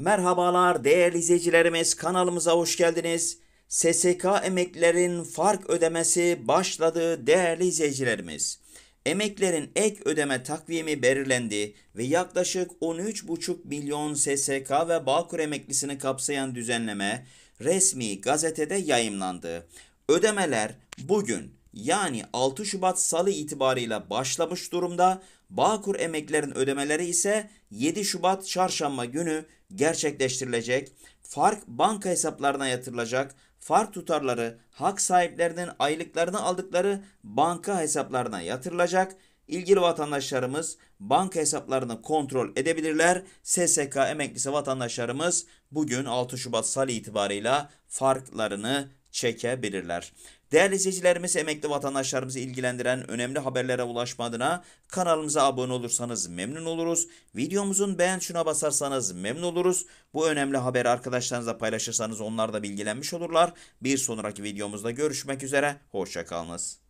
Merhabalar değerli izleyicilerimiz kanalımıza hoş geldiniz. SSK emeklilerin fark ödemesi başladı değerli izleyicilerimiz. Emeklerin ek ödeme takvimi belirlendi ve yaklaşık 13,5 milyon SSK ve Bağkur emeklisini kapsayan düzenleme resmi gazetede yayımlandı. Ödemeler bugün yani 6 Şubat Salı itibarıyla başlamış durumda. Bağkur emeklerin ödemeleri ise 7 Şubat Çarşamba günü gerçekleştirilecek. Fark banka hesaplarına yatırılacak. Fark tutarları hak sahiplerinin aylıklarını aldıkları banka hesaplarına yatırılacak. İlgili vatandaşlarımız banka hesaplarını kontrol edebilirler. SSK emeklisi vatandaşlarımız bugün 6 Şubat Salı itibarıyla farklarını çekebilirler. Değerli izleyicilerimiz, emekli vatandaşlarımızı ilgilendiren önemli haberlere ulaşma adına kanalımıza abone olursanız memnun oluruz. Videomuzun beğen şuna basarsanız memnun oluruz. Bu önemli haberi arkadaşlarınızla paylaşırsanız onlar da bilgilenmiş olurlar. Bir sonraki videomuzda görüşmek üzere, hoşçakalınız.